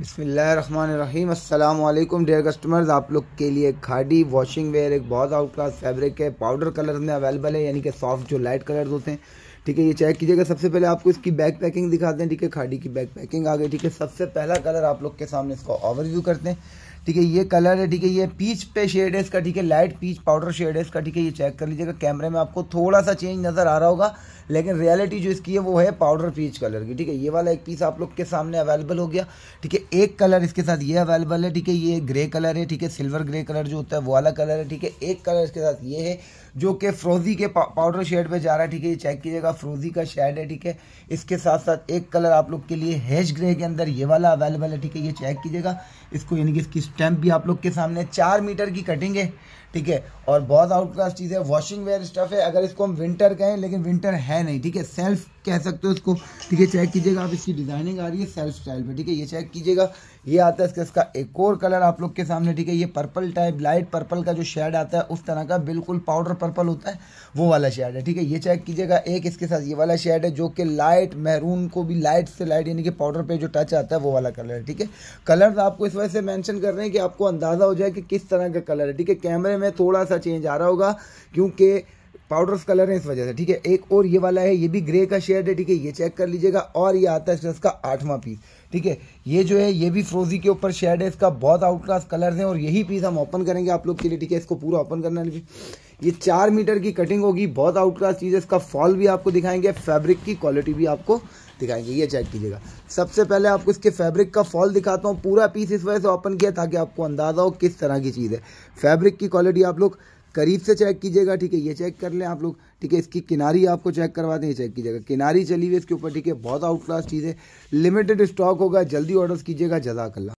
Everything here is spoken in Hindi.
बसमीम अल्लाम डियर कस्टमर्स आप लोग के लिए खाडी वॉशिंग वेयर एक बहुत आउट क्लास फैब्रिक है पाउडर कलर में अवेलेबल है यानी कि सॉफ्ट जो लाइट कलर्स होते हैं ठीक है ये चेक कीजिएगा सबसे पहले आपको इसकी बैक पैकिंग दिखाते हैं ठीक है खाडी की बैक पैकिंग आ गई ठीक है सबसे पहला कलर आप लोग के सामने इसका ओवरव्यू करते हैं ठीक है ये कलर है ठीक है ये पीच पे शेड है इसका ठीक है लाइट पीच पाउडर शेड है इसका ठीक है ये चेक कर लीजिएगा कैमरे में आपको थोड़ा सा चेंज नज़र आ रहा होगा लेकिन रियलिटी जो इसकी है वो है पाउडर पीच कलर की ठीक है ये वाला एक पीस आप लोग के सामने अवेलेबल हो गया ठीक है एक कलर इसके साथ ये अवेलेबल है ठीक है ये ग्रे कलर है ठीक है सिल्वर ग्रे कलर जो होता है वो वाला कलर है ठीक है एक कलर इसके साथ ये है जो कि फ्रोजी के पाउडर शेड पर जा रहा है ठीक है ये चेक कीजिएगा फ्रोजी का शेड है ठीक है इसके साथ साथ एक कलर आप लोग के लिए हैश ग्रे के अंदर ये वाला अवेलेबल है ठीक है ये चेक कीजिएगा इसको यानी कि इसकी स्टैम्प भी आप लोग के सामने चार मीटर की कटिंग है ठीक है और बहुत आउट क्लास चीज़ है वॉशिंग वेयर स्टफ है अगर इसको हम विंटर कहें लेकिन विंटर है नहीं ठीक है सेल्फ कह सकते हो इसको ठीक है चेक कीजिएगा आप इसकी डिजाइनिंग आ रही है सेल्फ स्टाइल पे ठीक है ये चेक कीजिएगा ये आता है इसका इसका एक और कलर आप लोग के सामने ठीक है ये पर्पल टाइप लाइट पर्पल का जो शेड आता है उस तरह का बिल्कुल पाउडर पर्पल होता है वो वाला शेड है ठीक है ये चेक कीजिएगा एक इसके साथ ये वाला शेड है जो कि लाइट महरून को भी लाइट से लाइट यानी कि पाउडर पे जो टच आता है वो वाला कलर है ठीक है कलर आपको इस वजह से मैंशन कर रहे हैं कि आपको अंदाजा हो जाए कि किस तरह का कलर है ठीक है कैमरे में थोड़ा सा चेंज आ रहा होगा क्योंकि पाउडर्स कलर है इस वजह से ठीक है एक और ये वाला है ये भी ग्रे का शेड है ठीक है ये चेक कर लीजिएगा और ये आता है इसका आठवां पीस ठीक है ये जो है ये भी फ्रोजी के ऊपर शेड है इसका बहुत आउटक्लास कलर हैं और यही पीस हम ओपन करेंगे आप लोग के लिए ठीक है इसको पूरा ओपन करना है ये चार मीटर की कटिंग होगी बहुत आउटक्लास चीज़ है इसका फॉल भी आपको दिखाएंगे फैब्रिक की क्वालिटी भी आपको दिखाएंगे ये चेक कीजिएगा सबसे पहले आपको इसके फैब्रिक का फॉल दिखाता हूँ पूरा पीस इस वजह से ओपन किया ताकि आपको अंदाजा हो किस तरह की चीज़ है फैब्रिक की क्वालिटी आप लोग करीब से चेक कीजिएगा ठीक है ये चेक कर लें आप लोग ठीक है इसकी किनारी आपको चेक करवा दें ये चेक कीजिएगा किनारी चली हुई इसके ऊपर ठीक है बहुत आउट क्लास चीज़ है लिमिटेड स्टॉक होगा जल्दी ऑर्डर्स कीजिएगा जजाकल्ला